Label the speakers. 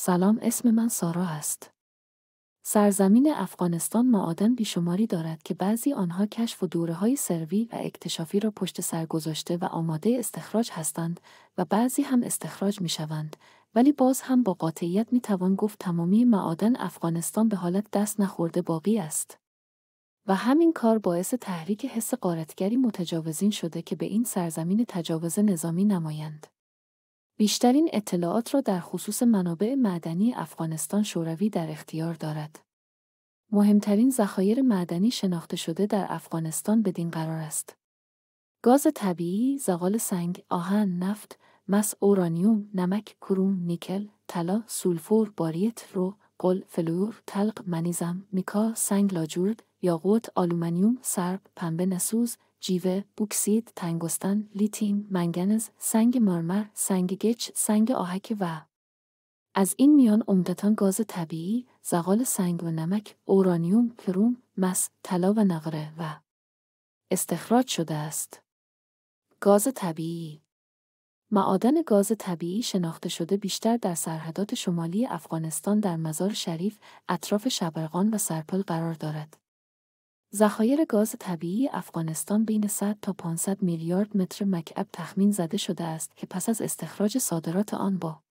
Speaker 1: سلام اسم من سارا است. سرزمین افغانستان معادن بیشماری دارد که بعضی آنها کشف و دوره های سروی و اکتشافی را پشت سر گذاشته و آماده استخراج هستند و بعضی هم استخراج می شوند. ولی باز هم با قاطعیت می توان گفت تمامی معادن افغانستان به حالت دست نخورده باقی است. و همین کار باعث تحریک حس قارتگری متجاوزین شده که به این سرزمین تجاوز نظامی نمایند. بیشترین اطلاعات را در خصوص منابع معدنی افغانستان شوروی در اختیار دارد. مهمترین ذخایر معدنی شناخته شده در افغانستان بدین قرار است. گاز طبیعی، زغال سنگ، آهن، نفت، مس اورانیوم، نمک، کروم، نیکل، طلا، سولفور، باریت، رو، قل، فلور، تلق، منیزم، میکا، سنگ لاجورد، یاقوت، آلومینیوم، سرب، پنبه نسوز، جیوه، بوکسید، تنگستان، لیتیم، منگنز، سنگ مرمر، سنگ گچ، سنگ آهک و از این میان عمدتا گاز طبیعی، زغال سنگ و نمک، اورانیوم، کروم، مس، طلا و نقره و استخراج شده است. گاز طبیعی معادن گاز طبیعی شناخته شده بیشتر در سرحدات شمالی افغانستان در مزار شریف، اطراف شبرغان و سرپل قرار دارد. ذخایر گاز طبیعی افغانستان بین 100 تا 500 میلیارد متر مکعب تخمین زده شده است که پس از استخراج صادرات آن با